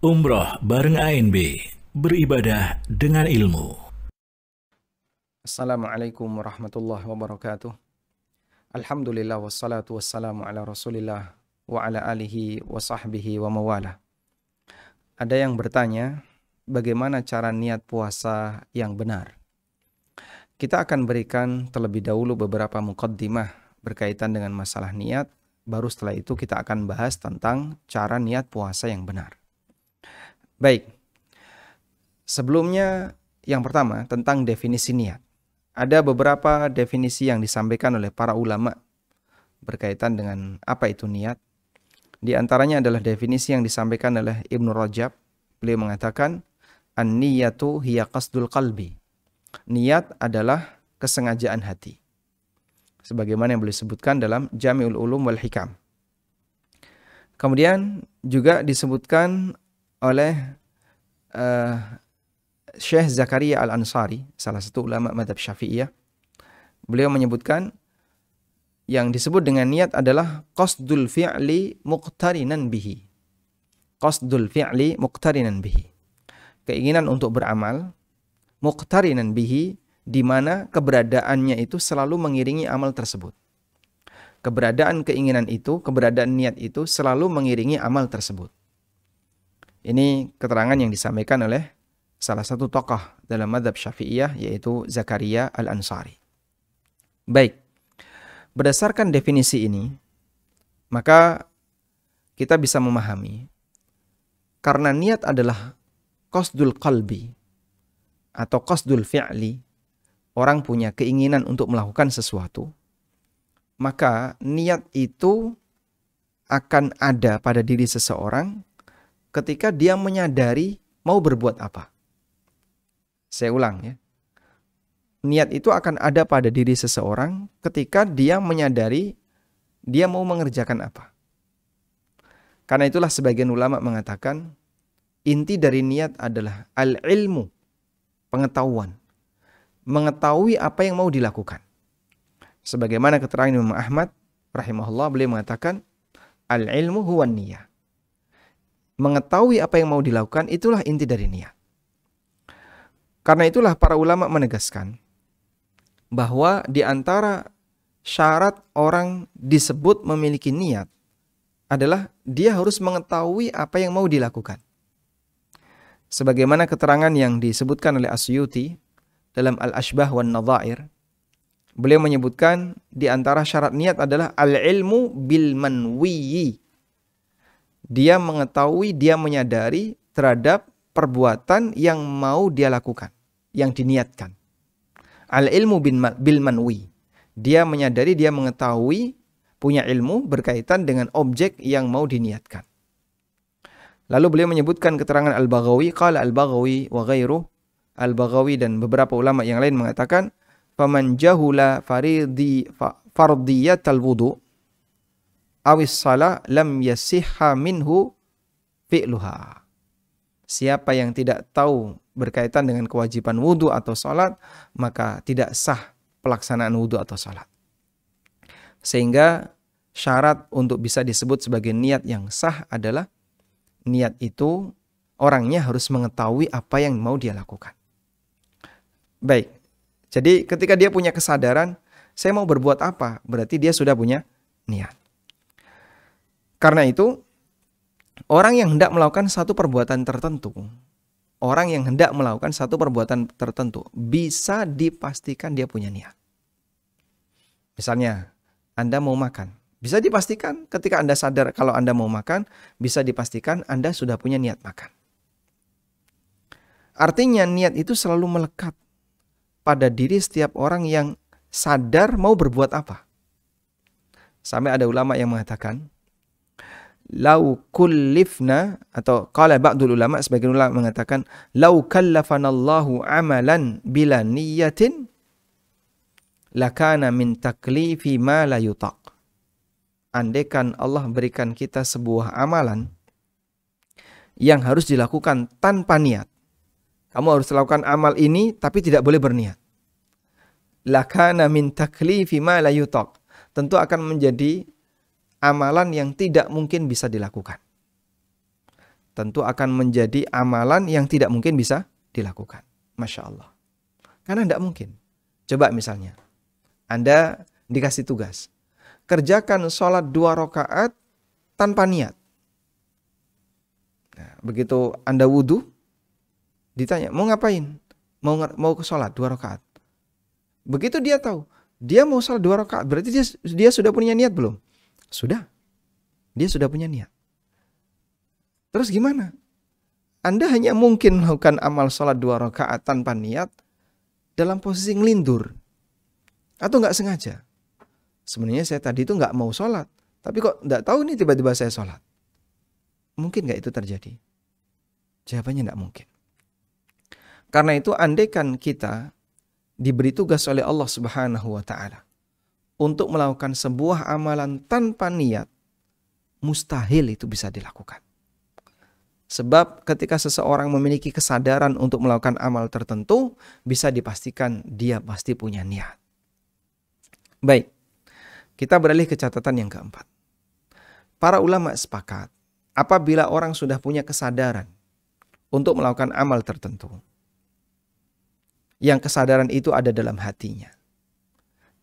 Umroh bareng ANB, beribadah dengan ilmu. Assalamualaikum warahmatullahi wabarakatuh. Alhamdulillah wassalatu wassalamu ala rasulillah wa ala alihi wa sahbihi wa mawala. Ada yang bertanya, bagaimana cara niat puasa yang benar? Kita akan berikan terlebih dahulu beberapa mukaddimah berkaitan dengan masalah niat, baru setelah itu kita akan bahas tentang cara niat puasa yang benar. Baik. Sebelumnya yang pertama tentang definisi niat. Ada beberapa definisi yang disampaikan oleh para ulama berkaitan dengan apa itu niat. Di antaranya adalah definisi yang disampaikan oleh Ibnu Rajab. Beliau mengatakan an-niyatu hiya qasdul qalbi. Niat adalah kesengajaan hati. Sebagaimana yang boleh sebutkan dalam Jami'ul Ulum wal Hikam. Kemudian juga disebutkan oleh uh, eh, Syekh Zakaria Al-Ansari, salah satu ulama madhab syafi'iyah. Beliau menyebutkan yang disebut dengan niat adalah qasdul fi'li muqtarinan bihi. Qasdul fi'li muqtarinan bihi. Keinginan untuk beramal muqtarinan bihi di mana keberadaannya itu selalu mengiringi amal tersebut. Keberadaan keinginan itu, keberadaan niat itu selalu mengiringi amal tersebut. Ini keterangan yang disampaikan oleh salah satu tokoh dalam madhab syafi'iyah yaitu Zakaria al-Ansari. Baik, berdasarkan definisi ini, maka kita bisa memahami karena niat adalah kosdul qalbi atau kosdul fi'li, orang punya keinginan untuk melakukan sesuatu, maka niat itu akan ada pada diri seseorang ketika dia menyadari mau berbuat apa. Saya ulang ya. Niat itu akan ada pada diri seseorang ketika dia menyadari dia mau mengerjakan apa. Karena itulah sebagian ulama mengatakan inti dari niat adalah al-ilmu, pengetahuan. Mengetahui apa yang mau dilakukan. Sebagaimana keterangan Imam Ahmad rahimahullah beliau mengatakan al-ilmu huwa niyah mengetahui apa yang mau dilakukan itulah inti dari niat. Karena itulah para ulama menegaskan bahwa di antara syarat orang disebut memiliki niat adalah dia harus mengetahui apa yang mau dilakukan. Sebagaimana keterangan yang disebutkan oleh Asyuti dalam Al-Ashbah wan Nadair, beliau menyebutkan di antara syarat niat adalah al-ilmu bil manwiyi dia mengetahui, dia menyadari terhadap perbuatan yang mau dia lakukan, yang diniatkan. Al ilmu bin bil manwi. Dia menyadari, dia mengetahui punya ilmu berkaitan dengan objek yang mau diniatkan. Lalu beliau menyebutkan keterangan Al-Baghawi, qala Al-Baghawi wa ghairuh. Al-Baghawi dan beberapa ulama yang lain mengatakan, "Faman jahula faridi fardiyatal wudu'" awis salah lam yasihha minhu fi'luha. Siapa yang tidak tahu berkaitan dengan kewajiban wudhu atau salat, maka tidak sah pelaksanaan wudhu atau salat. Sehingga syarat untuk bisa disebut sebagai niat yang sah adalah niat itu orangnya harus mengetahui apa yang mau dia lakukan. Baik, jadi ketika dia punya kesadaran, saya mau berbuat apa? Berarti dia sudah punya niat. Karena itu, orang yang hendak melakukan satu perbuatan tertentu, orang yang hendak melakukan satu perbuatan tertentu bisa dipastikan dia punya niat. Misalnya, Anda mau makan. Bisa dipastikan ketika Anda sadar kalau Anda mau makan, bisa dipastikan Anda sudah punya niat makan. Artinya niat itu selalu melekat pada diri setiap orang yang sadar mau berbuat apa. Sampai ada ulama yang mengatakan, lau kullifna atau qala ba'dul ulama sebagian ulama mengatakan lau kallafanallahu amalan bila niyatin lakana min taklifi ma la yutaq. Andekan Allah berikan kita sebuah amalan yang harus dilakukan tanpa niat. Kamu harus lakukan amal ini tapi tidak boleh berniat. Lakana min taklifi ma la yutaq. Tentu akan menjadi amalan yang tidak mungkin bisa dilakukan. Tentu akan menjadi amalan yang tidak mungkin bisa dilakukan. Masya Allah. Karena tidak mungkin. Coba misalnya, Anda dikasih tugas. Kerjakan sholat dua rakaat tanpa niat. Nah, begitu Anda wudhu, ditanya, mau ngapain? Mau, mau ke sholat dua rakaat. Begitu dia tahu, dia mau sholat dua rakaat berarti dia dia sudah punya niat belum sudah. Dia sudah punya niat. Terus gimana? Anda hanya mungkin melakukan amal sholat dua rakaat tanpa niat dalam posisi ngelindur. Atau nggak sengaja. Sebenarnya saya tadi itu nggak mau sholat. Tapi kok nggak tahu nih tiba-tiba saya sholat. Mungkin nggak itu terjadi? Jawabannya nggak mungkin. Karena itu andaikan kita diberi tugas oleh Allah Subhanahu wa taala untuk melakukan sebuah amalan tanpa niat, mustahil itu bisa dilakukan. Sebab ketika seseorang memiliki kesadaran untuk melakukan amal tertentu, bisa dipastikan dia pasti punya niat. Baik, kita beralih ke catatan yang keempat. Para ulama sepakat, apabila orang sudah punya kesadaran untuk melakukan amal tertentu, yang kesadaran itu ada dalam hatinya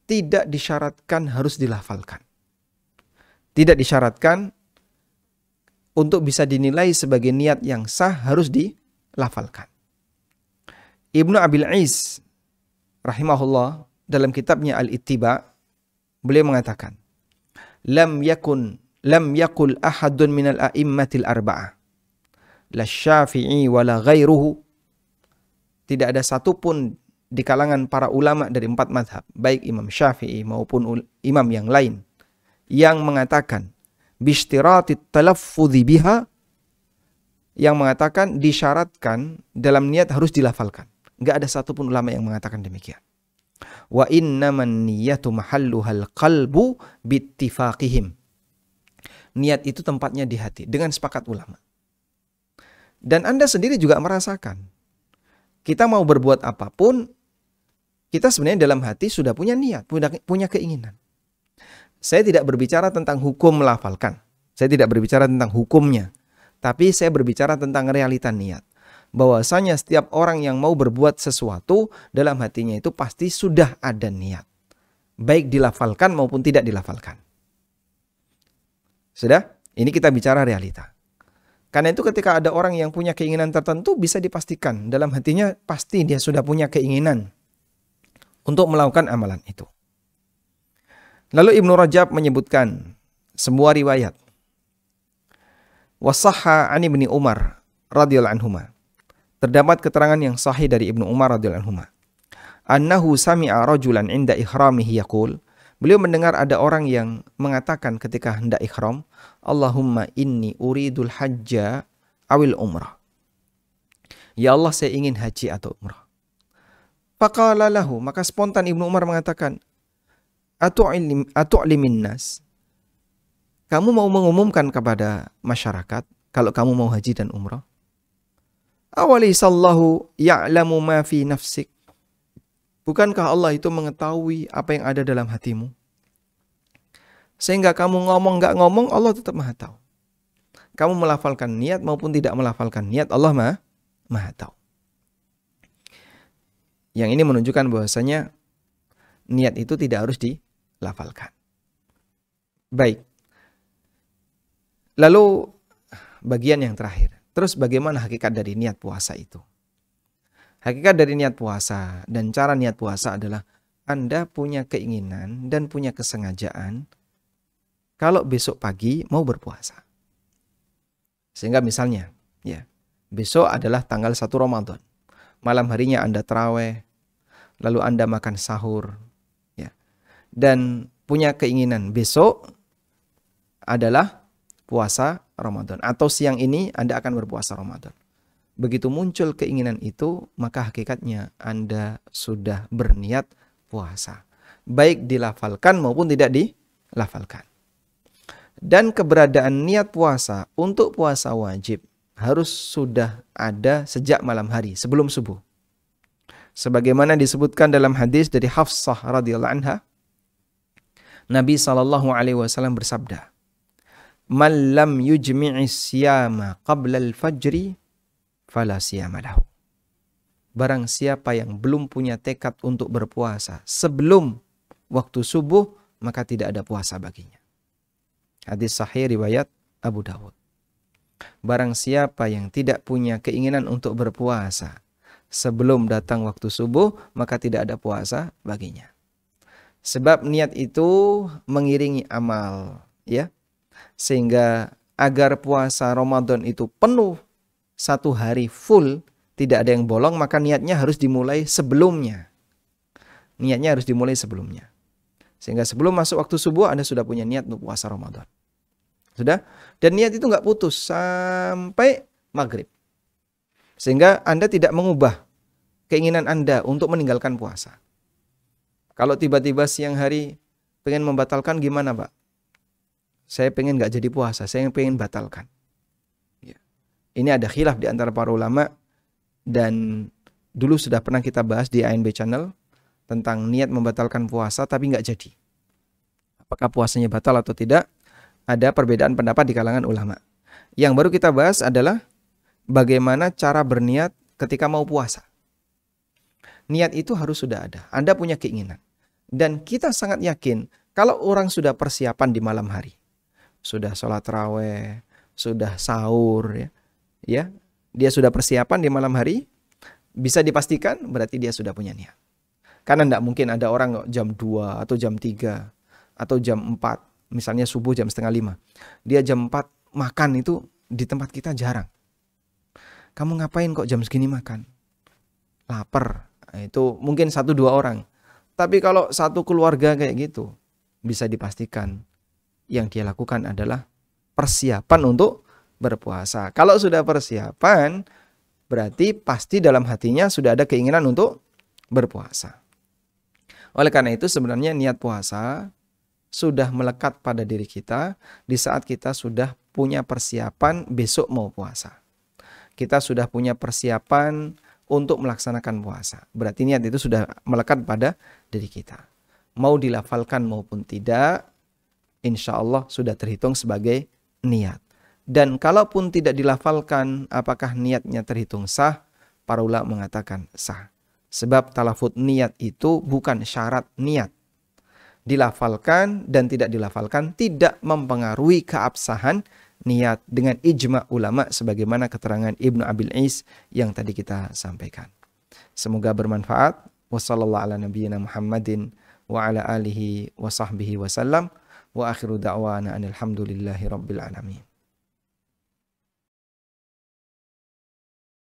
tidak disyaratkan harus dilafalkan. Tidak disyaratkan untuk bisa dinilai sebagai niat yang sah harus dilafalkan. Ibnu Abil Is rahimahullah dalam kitabnya Al-Ittiba beliau mengatakan, "Lam yakun lam yakul ahadun min minal a'immatil arba'ah la Syafi'i wala ghairuhu." Tidak ada satupun di kalangan para ulama dari empat madhab, baik Imam Syafi'i maupun imam yang lain, yang mengatakan bishtirati talaffudhi biha yang mengatakan disyaratkan dalam niat harus dilafalkan. Gak ada satupun ulama yang mengatakan demikian. Wa innaman niyatu mahalluhal qalbu bittifaqihim. Niat itu tempatnya di hati dengan sepakat ulama. Dan Anda sendiri juga merasakan. Kita mau berbuat apapun kita sebenarnya dalam hati sudah punya niat, punya, keinginan. Saya tidak berbicara tentang hukum melafalkan. Saya tidak berbicara tentang hukumnya. Tapi saya berbicara tentang realita niat. Bahwasanya setiap orang yang mau berbuat sesuatu dalam hatinya itu pasti sudah ada niat. Baik dilafalkan maupun tidak dilafalkan. Sudah? Ini kita bicara realita. Karena itu ketika ada orang yang punya keinginan tertentu bisa dipastikan dalam hatinya pasti dia sudah punya keinginan untuk melakukan amalan itu. Lalu Ibnu Rajab menyebutkan semua riwayat. Wasahha an Ibni Umar radhiyallahu anhu. Terdapat keterangan yang sahih dari Ibnu Umar radhiyallahu anhu. Annahu sami'a rajulan inda ihramihi yaqul. Beliau mendengar ada orang yang mengatakan ketika hendak ihram, Allahumma inni uridul hajja awil umrah. Ya Allah saya ingin haji atau umrah. Faqala lahu, maka spontan Ibnu Umar mengatakan, "Atu'lim atu'limin nas?" Kamu mau mengumumkan kepada masyarakat kalau kamu mau haji dan umrah? Awalisallahu ya'lamu ma fi nafsik. Bukankah Allah itu mengetahui apa yang ada dalam hatimu? Sehingga kamu ngomong nggak ngomong, Allah tetap maha tahu. Kamu melafalkan niat maupun tidak melafalkan niat, Allah mah maha tahu. Yang ini menunjukkan bahwasanya niat itu tidak harus dilafalkan. Baik. Lalu bagian yang terakhir. Terus bagaimana hakikat dari niat puasa itu? Hakikat dari niat puasa dan cara niat puasa adalah Anda punya keinginan dan punya kesengajaan kalau besok pagi mau berpuasa. Sehingga misalnya, ya, besok adalah tanggal 1 Ramadan. Malam harinya Anda teraweh, lalu Anda makan sahur ya. Dan punya keinginan besok adalah puasa Ramadan atau siang ini Anda akan berpuasa Ramadan. Begitu muncul keinginan itu, maka hakikatnya Anda sudah berniat puasa. Baik dilafalkan maupun tidak dilafalkan. Dan keberadaan niat puasa untuk puasa wajib harus sudah ada sejak malam hari sebelum subuh sebagaimana disebutkan dalam hadis dari Hafsah radhiyallahu anha Nabi sallallahu alaihi wasallam bersabda "Man lam yujmi'i siyama qabla al-fajri fala siyama lahu." Barang siapa yang belum punya tekad untuk berpuasa sebelum waktu subuh maka tidak ada puasa baginya. Hadis sahih riwayat Abu Dawud. Barang siapa yang tidak punya keinginan untuk berpuasa sebelum datang waktu subuh, maka tidak ada puasa baginya. Sebab niat itu mengiringi amal, ya. Sehingga agar puasa Ramadan itu penuh satu hari full, tidak ada yang bolong, maka niatnya harus dimulai sebelumnya. Niatnya harus dimulai sebelumnya. Sehingga sebelum masuk waktu subuh Anda sudah punya niat untuk puasa Ramadan. Sudah? Dan niat itu nggak putus sampai maghrib. Sehingga Anda tidak mengubah keinginan Anda untuk meninggalkan puasa. Kalau tiba-tiba siang hari pengen membatalkan gimana Pak? Saya pengen nggak jadi puasa, saya pengen batalkan. Ya. Ini ada khilaf di antara para ulama dan dulu sudah pernah kita bahas di ANB channel tentang niat membatalkan puasa tapi nggak jadi. Apakah puasanya batal atau tidak? Ada perbedaan pendapat di kalangan ulama. Yang baru kita bahas adalah bagaimana cara berniat ketika mau puasa. Niat itu harus sudah ada. Anda punya keinginan. Dan kita sangat yakin kalau orang sudah persiapan di malam hari. Sudah sholat raweh, sudah sahur, ya, ya dia sudah persiapan di malam hari, bisa dipastikan berarti dia sudah punya niat. Karena tidak mungkin ada orang jam 2 atau jam 3 atau jam 4, misalnya subuh jam setengah 5. Dia jam 4 makan itu di tempat kita jarang kamu ngapain kok jam segini makan? Laper. Nah, itu mungkin satu dua orang. Tapi kalau satu keluarga kayak gitu, bisa dipastikan yang dia lakukan adalah persiapan untuk berpuasa. Kalau sudah persiapan, berarti pasti dalam hatinya sudah ada keinginan untuk berpuasa. Oleh karena itu sebenarnya niat puasa sudah melekat pada diri kita di saat kita sudah punya persiapan besok mau puasa kita sudah punya persiapan untuk melaksanakan puasa. Berarti niat itu sudah melekat pada diri kita. Mau dilafalkan maupun tidak, insya Allah sudah terhitung sebagai niat. Dan kalaupun tidak dilafalkan, apakah niatnya terhitung sah? Para ulama mengatakan sah. Sebab talafut niat itu bukan syarat niat. Dilafalkan dan tidak dilafalkan tidak mempengaruhi keabsahan niat dengan ijma ulama sebagaimana keterangan Ibnu Abil Is yang tadi kita sampaikan. Semoga bermanfaat. wassalamualaikum warahmatullahi wabarakatuh Muhammadin wa ala alihi wa sahbihi wasallam wa akhiru da'wana alhamdulillahi alamin.